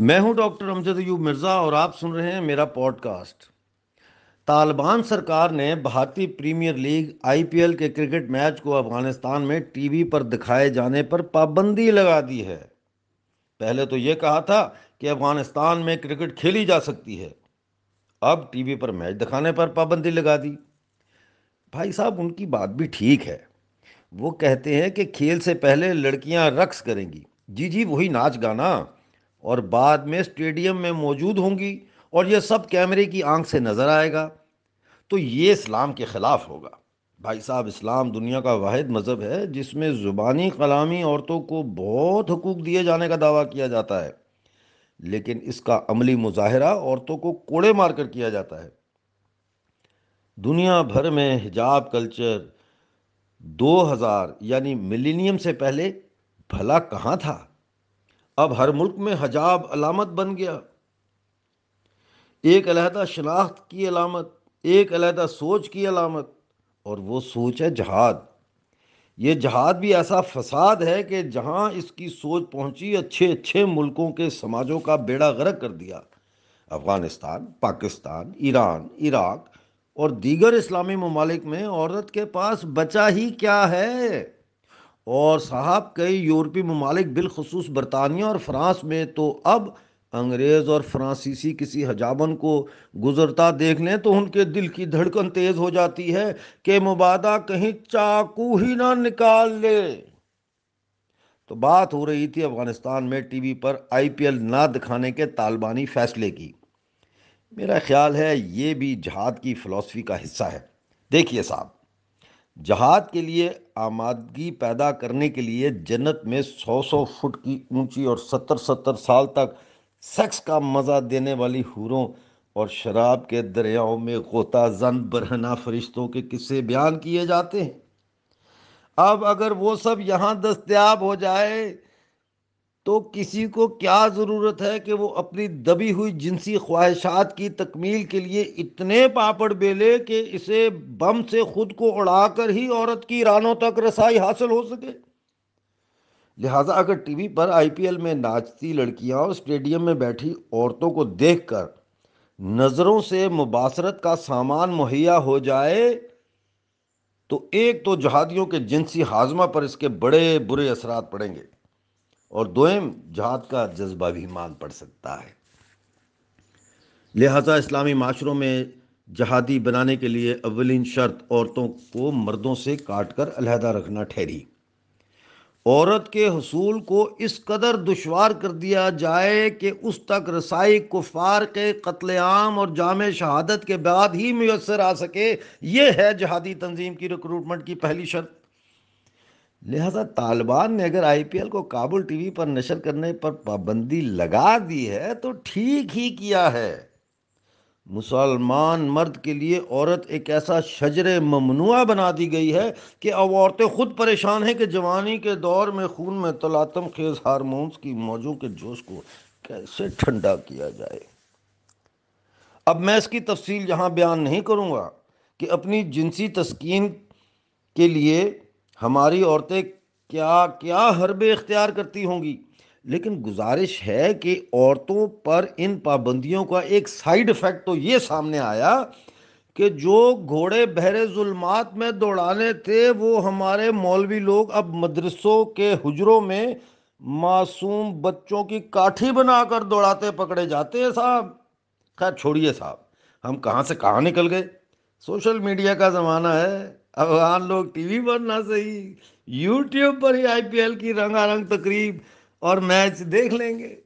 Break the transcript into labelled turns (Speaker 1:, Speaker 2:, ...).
Speaker 1: मैं हूं डॉक्टर अमजद अयूब मिर्ज़ा और आप सुन रहे हैं मेरा पॉडकास्ट तालिबान सरकार ने भारतीय प्रीमियर लीग आईपीएल के क्रिकेट मैच को अफगानिस्तान में टीवी पर दिखाए जाने पर पाबंदी लगा दी है पहले तो ये कहा था कि अफगानिस्तान में क्रिकेट खेली जा सकती है अब टीवी पर मैच दिखाने पर पाबंदी लगा दी भाई साहब उनकी बात भी ठीक है वो कहते हैं कि खेल से पहले लड़कियां रक्स करेंगी जी जी वही नाच गाना और बाद में स्टेडियम में मौजूद होंगी और यह सब कैमरे की आंख से नज़र आएगा तो ये इस्लाम के ख़िलाफ़ होगा भाई साहब इस्लाम दुनिया का वाद मज़हब है जिसमें ज़ुबानी कलामी औरतों को बहुत हकूक़ दिए जाने का दावा किया जाता है लेकिन इसका अमली मुजाहरा औरतों को कोड़े मारकर किया जाता है दुनिया भर में हिजाब कल्चर 2000 यानी मिलेनियम से पहले भला कहाँ था अब हर मुल्क में हजाब अलामत बन गया एक अलहदा शनाख्त की अलामत एक अलहदा सोच की अलामत और वो सोच है जहाद ये जहाद भी ऐसा फसाद है कि जहाँ इसकी सोच पहुँची अच्छे अच्छे मुल्कों के समाजों का बेड़ा गर्क कर दिया अफ़गानिस्तान पाकिस्तान ईरान इराक और दीगर इस्लामी ममालिक में औरत के पास बचा ही क्या है और साहब कई यूरोपी ममालिक बिलखसूस बरतानिया और फ्रांस में तो अब अंग्रेज़ और फ्रांसीसी किसी हजामन को गुजरता देख लें तो उनके दिल की धड़कन तेज़ हो जाती है कि मुबादा कहीं चाकू ही ना निकाल ले तो बात हो रही थी अफगानिस्तान में टीवी पर आईपीएल ना दिखाने के तालिबानी फैसले की मेरा ख्याल है ये भी जहाद की फ़िलासफ़ी का हिस्सा है देखिए साहब जहाद के लिए आमादगी पैदा करने के लिए जन्नत में सौ सौ फुट की ऊंची और सत्तर सत्तर साल तक सेक्स का मज़ा देने वाली हूरों और शराब के दरियाओं में गोता जन बरहना फरिश्तों के किस्से बयान किए जाते हैं अब अगर वो सब यहाँ दस्तियाब हो जाए तो किसी को क्या ज़रूरत है कि वो अपनी दबी हुई जिनसी ख्वाहिशात की तकमील के लिए इतने पापड़ बेले कि इसे बम से खुद को उड़ाकर ही औरत की रानों तक रसाई हासिल हो सके लिहाजा अगर टीवी पर आईपीएल में नाचती लड़कियां और स्टेडियम में बैठी औरतों को देखकर नज़रों से मुबासरत का सामान मुहैया हो जाए तो एक तो जहादियों के जिनसी हाजमा पर इसके बड़े बुरे असरात पड़ेंगे और दोम जहाद का जज्बा भी मान पड़ सकता है लिहाजा इस्लामी माशरों में जहादी बनाने के लिए अवलिन शर्त औरतों को मर्दों से काट कर अलहदा रखना ठहरी औरत के हसूल को इस कदर दुशवार कर दिया जाए कि उस तक रसाई कुफार के कत्लेआम और जाम शहादत के बाद ही मैसर आ सके ये है जहादी तंजीम की रिक्रूटमेंट की पहली शर्त लिहाजा तालिबान ने अगर आईपीएल को काबुल टीवी पर नशर करने पर पाबंदी लगा दी है तो ठीक ही किया है मुसलमान मर्द के लिए औरत एक ऐसा शजर ममनुआ बना दी गई है कि अब औरतें खुद परेशान हैं कि जवानी के दौर में खून में तलातम खेज हारमोन्स की मौजों के जोश को कैसे ठंडा किया जाए अब मैं इसकी तफसील यहाँ बयान नहीं करूँगा कि अपनी जिनसी तस्कीन के लिए हमारी औरतें क्या क्या हरबे इख्तियार करती होंगी लेकिन गुजारिश है कि औरतों पर इन पाबंदियों का एक साइड इफ़ेक्ट तो ये सामने आया कि जो घोड़े बहरे जुल्मात में दौड़ाने थे वो हमारे मौलवी लोग अब मदरसों के हजरों में मासूम बच्चों की काठी बनाकर दौड़ाते पकड़े जाते हैं साहब खैर छोड़िए साहब हम कहाँ से कहाँ निकल गए सोशल मीडिया का ज़माना है अब हम लोग टीवी पर ना सही यूट्यूब पर ही आईपीएल की रंगारंग तकरीब और मैच देख लेंगे